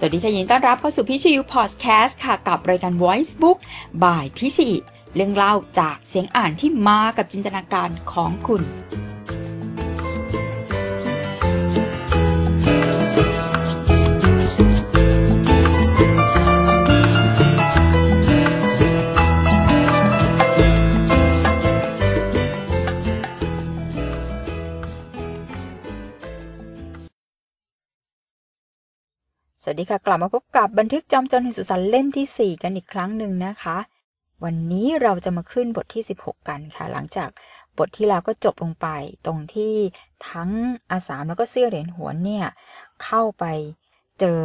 สวัสดีค่ะยินต้อนรับเข้าสู่พิชยุพอดแคสต์ค่ะ กับรายการ Voice Book บ่ายพิชิเรื่องเล่าจากเสียงอ่านที่มากับจินตนาการของคุณวัสดีค่ะกลับมาพบกับบันทึกจำจนสุสันเล่มที่ 4 กันอีกครั้งหนึ่งนะคะ วันนี้เราจะมาขึ้นบทที่ 16 กันค่ะ หลังจากบทที่แล้วก็จบลงไป ตรงที่ทั้งอาสามแล้วก็เสื้อเหรียญหัวเนี่ยเข้าไปเจอ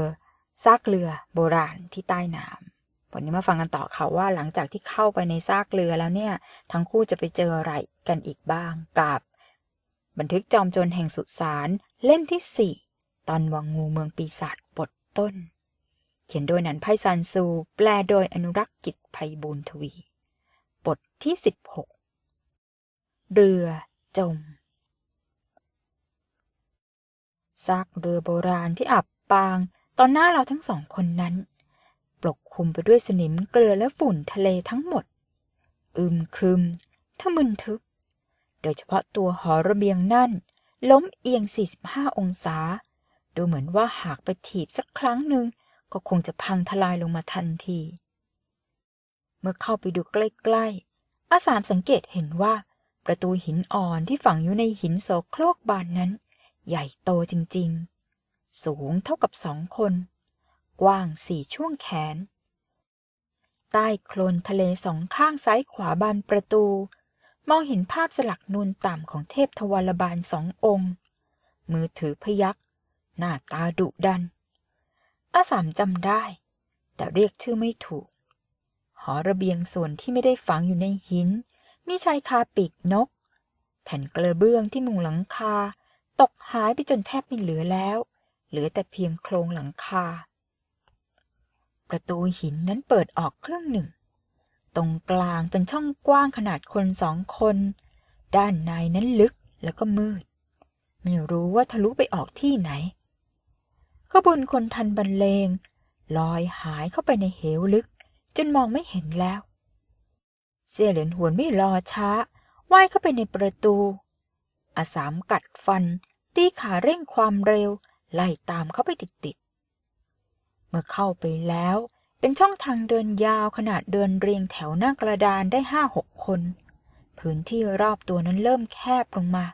ซากเรือ โบราณที่ใต้น้ำวันนี้มาฟังกันต่อค่ะว่า หลังจากที่เข้าไปในซากเรือแล้วเนี่ยทั้งคู่จะไปเจออะไรกันอีกบ้างกับ บันทึกจอมโจรแห่งสุสานเล่มที่ 4 ตอนวังงูเมืองปีศาจบทต้น เขียนโดยหนันไพซันซู แปลโดยอนุรักษ์กิจไพบูลทวีบทที่สิบหกเรือจม ซากเรือโบราณที่อับปาง ตอนหน้าเราทั้งสองคนนั้น ปกคลุมไปด้วยสนิมเกลือและฝุ่นทะเลทั้งหมดอึมครึมทะมึนทึบโดยเฉพาะตัวหอระเบียงนั่น ล้มเอียง45องศาดูเหมือนว่าหากไปถีบสักครั้งหนึ่งก็คงจะพังทลายลงมาทันที เมื่อเข้าไปดูใกล้ๆอาสามสังเกตเห็นว่าประตูหินอ่อนที่ฝังอยู่ในหินโสโครกบานนั้น ใหญ่โตจริงๆ สูงเท่ากับสองคน กว้างสี่ช่วงแขน ใต้โคลนทะเลสองข้างซ้ายขวาบานประตู มองเห็นภาพสลักนูนต่ำของเทพทวารบาลสององค์ มือถือพยักษหน้าตาดุดัน อาสามจำได้ แต่เรียกชื่อไม่ถูก หอระเบียงส่วนที่ไม่ได้ฝังอยู่ในหินมีชายคาปีกนก แผ่นกระเบื้องที่มุงหลังคา ตกหายไปจนแทบไม่เหลือแล้วเหลือแต่เพียงโครงหลังคา ประตูหินนั้นเปิดออกครึ่งหนึ่ง ตรงกลางเป็นช่องกว้างขนาดคนสองคน ด้านในนั้นลึกแล้วก็มืดไม่รู้ว่าทะลุไปออกที่ไหนขบวนคนทันบรรเลง ลอยหายเข้าไปในเหวลึก จนมองไม่เห็นแล้ว เสี่ยเหรินหวนไม่รอช้าว่ายเข้าไปในประตูอาสามกัดฟันตีขาเร่งความเร็ว ไล่ตามเข้าไปติดๆเมื่อเข้าไปแล้วเป็นช่องทางเดินยาวขนาดเดินเรียงแถวหน้ากระดานได้ห้าหกคน พื้นที่รอบตัวนั้นเริ่มแคบลงมา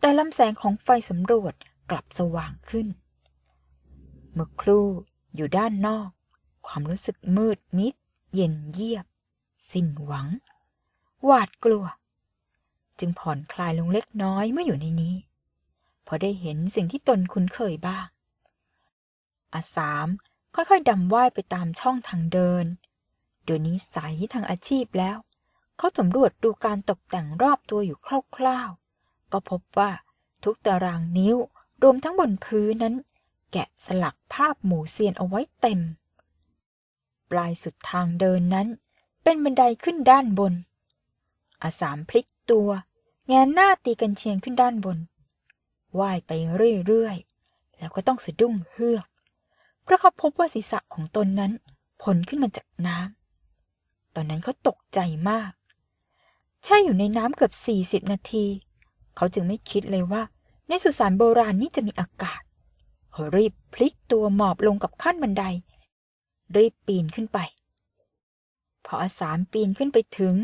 แต่ลำแสงของไฟสำรวจกลับสว่างขึ้นเมื่อครู่อยู่ด้านนอก ความรู้สึกมืดมิด เย็นเยียบ สิ้นหวัง หวาดกลัว จึงผ่อนคลายลงเล็กน้อยเมื่ออยู่ในนี้ พอได้เห็นสิ่งที่ตนคุ้นเคยบ้างอาสามค่อยๆ ดำว่ายไปตามช่องทางเดินเดี๋ยวนี้ใสทางอาชีพแล้วเขาสำรวจดูการตกแต่งรอบตัวอยู่คร่าวๆก็พบว่าทุกตารางนิ้วรวมทั้งบนพื้นนั้นแกะสลักภาพหมูเซียนเอาไว้เต็ม ปลายสุดทางเดินนั้นเป็นบันไดขึ้นด้านบน อาสามพลิกตัว แงนหน้าตีกันเชียงขึ้นด้านบนว่ายไปเรื่อยๆแล้วก็ต้องสะดุ้งเฮือก เพราะเขาพบว่าศีรษะของตนนั้นผลขึ้นมาจากน้ำตอนนั้นเขาตกใจมากแช่อยู่ในน้ำเกือบ 40 นาที เขาจึงไม่คิดเลยว่า ในสุสานโบราณนี้จะมีอากาศรีบพลิกตัวหมอบลงกับขั้นบันได รีบปีนขึ้นไปพออาสามปีนขึ้นไปถึง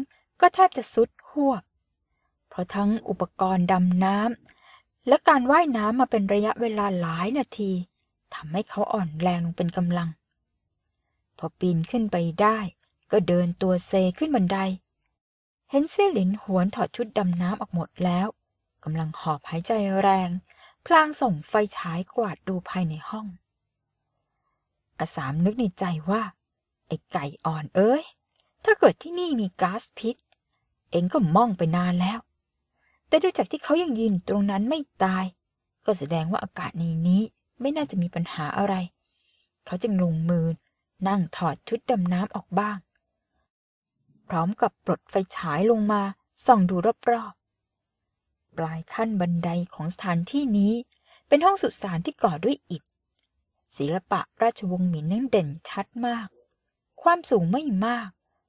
ก็แทบจะสุดหวบเพราะทั้งอุปกรณ์ดำน้ำและการว่ายน้ำมาเป็นระยะเวลาหลายนาทีทำให้เขาอ่อนแรงลงเป็นกำลัง พอปีนขึ้นไปได้ ก็เดินตัวเซขึ้นบันได เห็นเซหลินหวนถอดชุดดำน้ำออกหมดแล้วกำลังหอบหายใจแรงพลางส่งไฟฉายกวาดดูภายในห้องอาสามนึกในใจว่า ไอ้ไก่อ่อนเอ้ย ถ้าเกิดที่นี่มีก๊าซพิษ เองก็มองไปนานแล้ว แต่ดูจากที่เขายังยืนตรงนั้นไม่ตาย ก็แสดงว่าอากาศในนี้ไม่น่าจะมีปัญหาอะไร เขาจึงลงมือนั่งถอดชุดดำน้ำออกบ้าง พร้อมกับปลดไฟฉายลงมา ส่องดูรอบๆปลายขั้นบันไดของสถานที่นี้เป็นห้องสุสานที่ก่อด้วย อิฐศิลปะราชวงศ์หมินนั้นเด่นชัดมาก ความสูงไม่มาก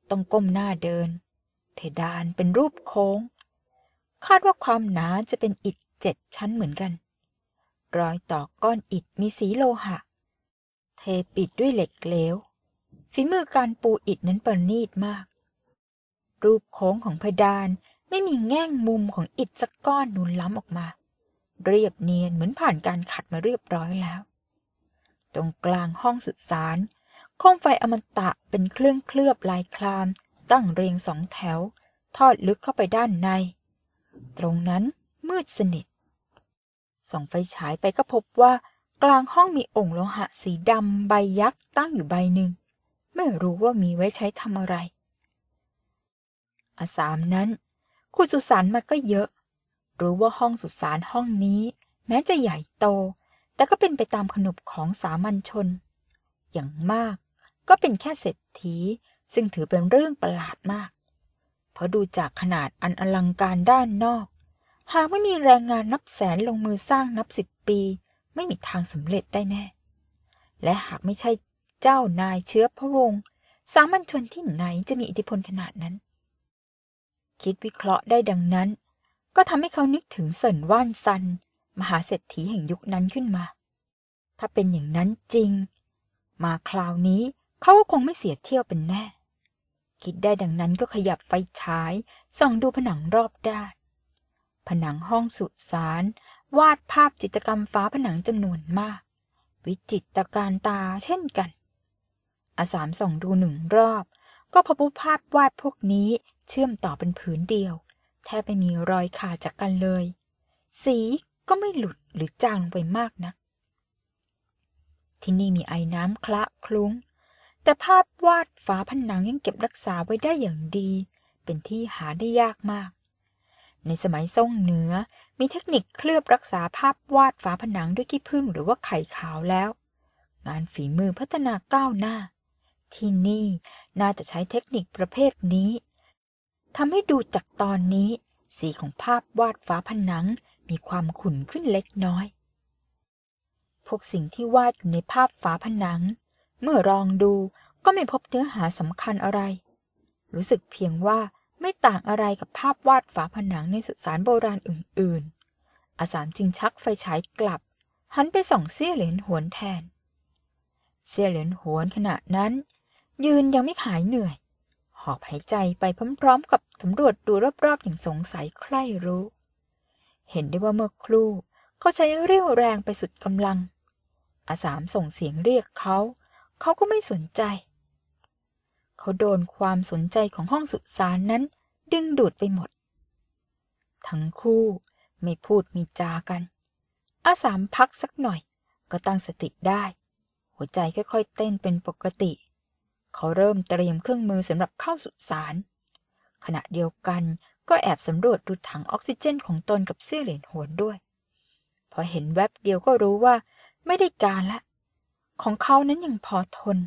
ต้อง ก้มหน้าเดิน เพดานเป็นรูปโค้ง คาดว่าความหนาจะเป็นอิฐเจ็ดชั้นเหมือนกัน รอยต่อก้อนอิฐมีสีโลหะ เทปิดด้วยเหล็กเหลวฝีมือการปูอิฐนั้นประณีตมาก รูปโค้งของเพดานไม่มีแง่งมุมของอิฐสักก้อนนุนล้ำออกมา เรียบเนียนเหมือนผ่านการขัดมาเรียบร้อยแล้ว ตรงกลางห้องสุสานโคมไฟอมตะเป็นเครื่องเคลือบลายคลาม ตั้งเรียงสองแถว ทอดลึกเข้าไปด้านใน ตรงนั้นมืดสนิทส่องไฟฉายไปก็พบว่ากลางห้องมีองค์โลหะสีดำใบยักษ์ตั้งอยู่ใบหนึ่ง ไม่รู้ว่ามีไว้ใช้ทำอะไรอาสามนั้นคุณสุสานมาก็เยอะรู้ว่าห้องสุสานห้องนี้ แม้จะใหญ่โต แต่ก็เป็นไปตามขนบของสามัญชน อย่างมากก็เป็นแค่เศรษฐีซึ่งถือเป็นเรื่องประหลาดมาก เพราะดูจากขนาดอันอลังการด้านนอก หากไม่มีแรงงานนับแสนลงมือสร้างนับสิบปี ไม่มีทางสำเร็จได้แน่ และหากไม่ใช่เจ้านายเชื้อพระวงศ์สามัญชนที่ไหนจะมีอิทธิพลขนาดนั้นคิดวิเคราะห์ได้ดังนั้น ก็ทำให้เขานึกถึงเสินว่านซัน มหาเศรษฐีแห่งยุคนั้นขึ้นมา ถ้าเป็นอย่างนั้นจริง มาคราวนี้เขาก็คงไม่เสียเที่ยวเป็นแน่ คิดได้ดังนั้นก็ขยับไฟฉายส่องดูผนังรอบด้าน ผนังห้องสุสานวาดภาพจิตรกรรมฟ้าผนังจำนวนมาก วิจิตรการตาเช่นกันอาสามส่องดูหนึ่งรอบ ก็พบภาพวาดพวกนี้เชื่อมต่อเป็นผืนเดียว แทบไม่มีรอยขาดจากกันเลย สีก็ไม่หลุดหรือจางไปมากนะักที่นี่มีไอ้น้ำคละคลุ้ง แต่ภาพวาดฝาผนังยังเก็บรักษาไว้ได้อย่างดี เป็นที่หาได้ยากมาก ในสมัยซ่งเหนือมีเทคนิคเคลือบรักษาภาพวาดฝาผนังด้วยขี้ผึ้งหรือว่าไข่ขาวแล้ว งานฝีมือพัฒนาก้าวหน้า ที่นี่น่าจะใช้เทคนิคประเภทนี้ทำให้ดูจากตอนนี้ สีของภาพวาดฝาผนังมีความขุ่นขึ้นเล็กน้อย พวกสิ่งที่วาดอยู่ในภาพฝาผนัง เมื่อลองดูก็ไม่พบเนื้อหาสำคัญอะไร รู้สึกเพียงว่าไม่ต่างอะไรกับภาพวาดฝาผนังในสุสานโบราณอื่นๆ อาสามจึงชักไฟฉายกลับ หันไปส่องเสี้ยเหรียญหวนแทนเสี้ยเหรียญหวนขณะนั้น ยืนยังไม่ขายเหนื่อยหอบหายใจไปพร้อมๆ กับสำรวจดูรอบๆ อย่างสงสัยใคร่รู้ เห็นได้ว่าเมื่อครู่เขาใช้เรี่ยวแรงไปสุดกำลังอาสามส่งเสียงเรียกเขา เขาก็ไม่สนใจ เขาโดนความสนใจของห้องสุสานนั้นดึงดูดไปหมด ทั้งคู่ไม่พูดมีจากันอาสามพักสักหน่อยก็ตั้งสติได้ หัวใจค่อยๆ เต้นเป็นปกติเขาเริ่มเตรียมเครื่องมือสำหรับเข้าสุสานขณะเดียวกันก็แอบสำรวจดูถังออกซิเจนของตนกับเสื้อเหรียญโหนด้วย พอเห็นแวบเดียวก็รู้ว่า ไม่ได้การละ ของเขานั้นยังพอทน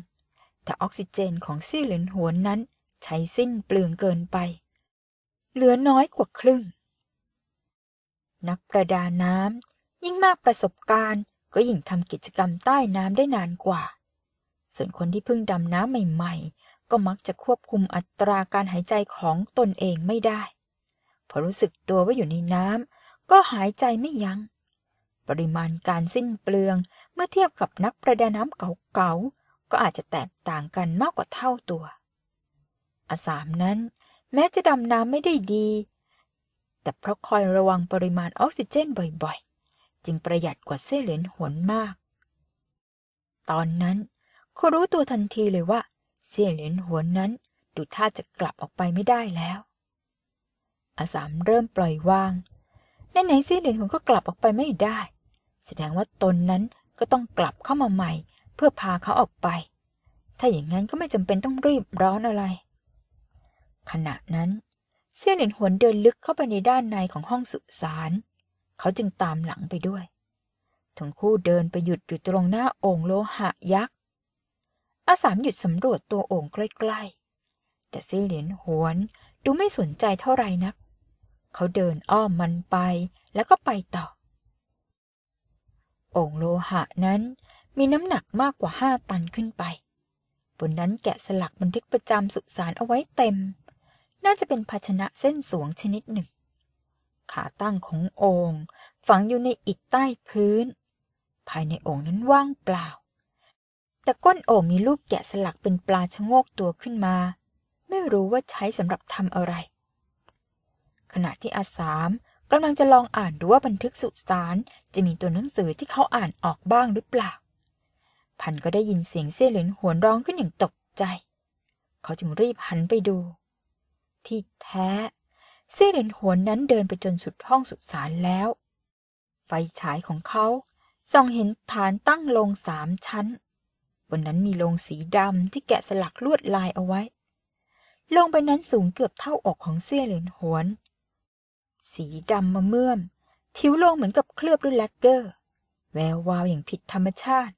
แต่ออกซิเจนของเสื้อเหรียญโหนั้นใช้สิ้นเปลืองเกินไป เหลือน้อยกว่าครึ่ง นักประดาน้ำยิ่งมากประสบการณ์ ก็ยิ่งทำกิจกรรมใต้น้ำได้นานกว่าส่วนคนที่เพิ่งดำน้ำใหม่ๆ ก็มักจะควบคุมอัตราการหายใจของตนเองไม่ได้ พอรู้สึกตัวว่าอยู่ในน้ำ ก็หายใจไม่ยัง้ง ปริมาณการสิ้นเปลืองเมื่อเทียบกับนักประดาน้ำเก่าๆ ก็อาจจะแตกต่างกันมากกว่าเท่าตัวอาสามนั้น แม้จะดำน้ำไม่ได้ดี แต่เพราะคอยระวังปริมาณออกซิเจนบ่อยๆ จึงประหยัดกว่าเส้เหรียญหวนมาก ตอนนั้นเขารู้ตัวทันทีเลยว่าเสี่ยเหรินหัวนั้นดูท่าจะกลับออกไปไม่ได้แล้วอาสามเริ่มปล่อยวางในไหนเสี่ยเหรินหัวก็กลับออกไปไม่ได้ แสดงว่าตนนั้นก็ต้องกลับเข้ามาใหม่ เพื่อพาเขาออกไป ถ้าอย่างนั้นก็ไม่จำเป็นต้องรีบร้อนอะไร ขณะนั้นเสี่ยเหรินหัวเดินลึกเข้าไปในด้านในของห้องสุสานเขาจึงตามหลังไปด้วยทั้งคู่เดินไปหยุดอยู่ตรงหน้าโอ่งโลหะยักษ์อาสามหยุดสำรวจตัวโอ่งใกล้ๆแต่ซีเหลียนหวนดูไม่สนใจเท่าไรนัก เขาเดินอ้อมมันไปแล้วก็ไปต่อโอ่งโลหะนั้นมีน้ำหนักมากกว่าห้าตันขึ้นไป บนนั้นแกะสลักบันทึกประจำสุสานเอาไว้เต็ม น่าจะเป็นภาชนะเส้นสวงชนิดหนึ่ง ขาตั้งของโอง่งฝังอยู่ในอิฐใต้พื้น ภายในโอ่งนั้นว่างเปล่าแต่ก้นโอ่งมีรูปแกะสลักเป็นปลาชะโงกตัวขึ้นมา ไม่รู้ว่าใช้สำหรับทำอะไร ขณะที่อาสามกำลังจะลองอ่านดูว่าบันทึกสุสานจะมีตัวหนังสือที่เขาอ่านออกบ้างหรือเปล่า พันก็ได้ยินเสียงเซี่ยหลินหวนร้องขึ้นอย่างตกใจ เขาจึงรีบหันไปดู ที่แท้เซี่ยหลินหวนนั้นเดินไปจนสุดห้องสุสานแล้ว ไฟฉายของเขาส่องเห็นฐานตั้งลงสามชั้นบนนั้นมีโลงสีดำที่แกะสลักลวดลายเอาไว้ โลงใบนั้นสูงเกือบเท่าอกของเสื้อเหลินหวน สีดำมาเมื่อมผิวโลงเหมือนกับเคลือบด้วยแลกเกอร์แวววาวอย่างผิดธรรมชาติ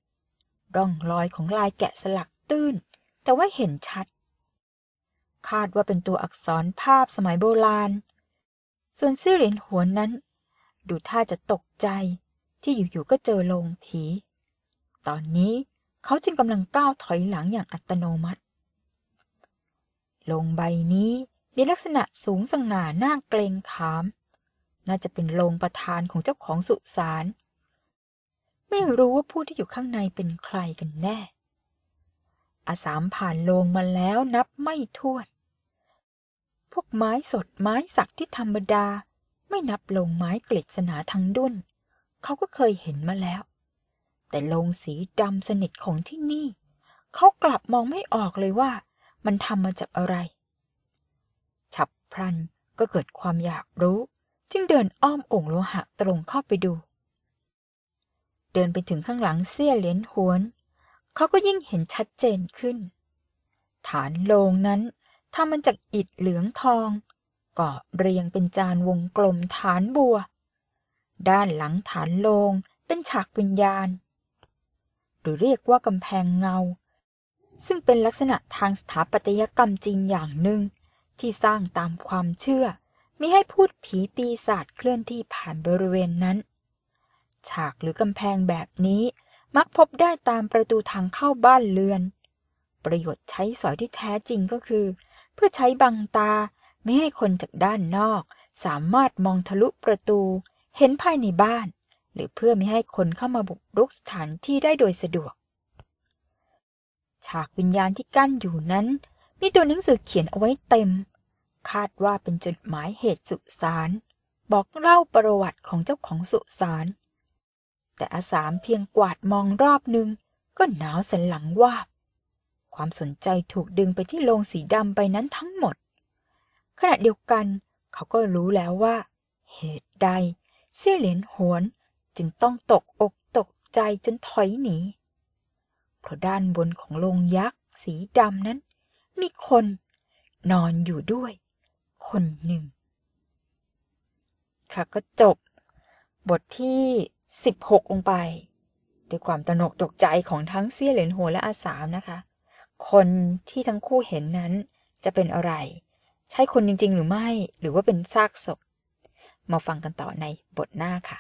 ร่องรอยของลายแกะสลักตื้น แต่ว่าเห็นชัด คาดว่าเป็นตัวอักษรภาพสมัยโบราณ ส่วนเสื้อเหรียญหวนนั้น ดูท่าจะตกใจที่อยู่ๆก็เจอโลงผี ตอนนี้เขาจึงกำลังก้าวถอยหลังอย่างอัตโนมัติลงใบนี้มีลักษณะสูงสง่าหน้าเกรงขาม น่าจะเป็นโลงประธานของเจ้าของสุสาน ไม่รู้ว่าผู้ที่อยู่ข้างในเป็นใครกันแน่ อาสามผ่านโลงมาแล้วนับไม่ถ้วนพวกไม้สดไม้สักที่ธรรมดาไม่นับโลงไม้กลฤสนาทั้งดุนเขาก็เคยเห็นมาแล้วแต่ลงสีดำสนิทของที่นี่ เขากลับมองไม่ออกเลยว่า มันทำมาจากอะไร ฉับพลันก็เกิดความอยากรู้ จึงเดินอ้อมองค์โลหะตรงเข้าไปดู เดินไปถึงข้างหลังเสี้ยเหรียญหวนเขาก็ยิ่งเห็นชัดเจนขึ้น ฐานโลงนั้นทำมันจากอิฐเหลืองทองก่อเรียงเป็นจานวงกลมฐานบัว ด้านหลังฐานโลงเป็นฉากวิญญาณหรือเรียกว่ากำแพงเงา ซึ่งเป็นลักษณะทางสถาปัตยกรรมจีนอย่างหนึ่ง ที่สร้างตามความเชื่อมิให้พูดผีปีศาจเคลื่อนที่ผ่านบริเวณนั้น ฉากหรือกำแพงแบบนี้มักพบได้ตามประตูทางเข้าบ้านเรือน ประโยชน์ใช้สอยที่แท้จริงก็คือ เพื่อใช้บังตาไม่ให้คนจากด้านนอก สามารถมองทะลุประตู เห็นภายในบ้านหรือเพื่อไม่ให้คนเข้ามาบุกรุกสถานที่ได้โดยสะดวก ฉากวิญญาณที่กั้นอยู่นั้น มีตัวหนังสือเขียนเอาไว้เต็ม คาดว่าเป็นจดหมายเหตุสุสานบอกเล่าประวัติของเจ้าของสุสานแต่อาสามเพียงกวาดมองรอบนึงก็หนาวสันหลังว่า ความสนใจถูกดึงไปที่โลงสีดำไปนั้นทั้งหมด ขณะเดียวกันเขาก็รู้แล้วว่า เหตุใดเสี้ยเหรียญหวนจึงต้องตกอกตกใจจนถอยหนี เพราะด้านบนของโรงยักษ์สีดำนั้น มีคนนอนอยู่ด้วย คนหนึ่ง ค่ะก็จบบทที่ 16 ลงไป ด้วยความตนกตกใจของทั้งเสี้ยเหลินัวและอาสามนะคะ คนที่ทั้งคู่เห็นนั้นจะเป็นอะไร ใช่คนจริงๆ หรือไม่หรือว่าเป็นซากศพมาฟังกันต่อในบทหน้าค่ะ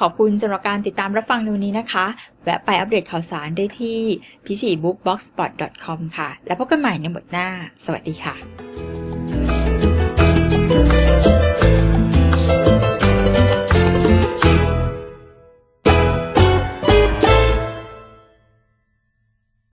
ขอบคุณสำหรับการติดตามรับฟังในวันนี้นะคะ แวะไปอัปเดตข่าวสารได้ที่พิชิบุ๊กบ็อกสปอตคอมค่ะ แล้วพบกันใหม่ในบทหน้า สวัสดีค่ะ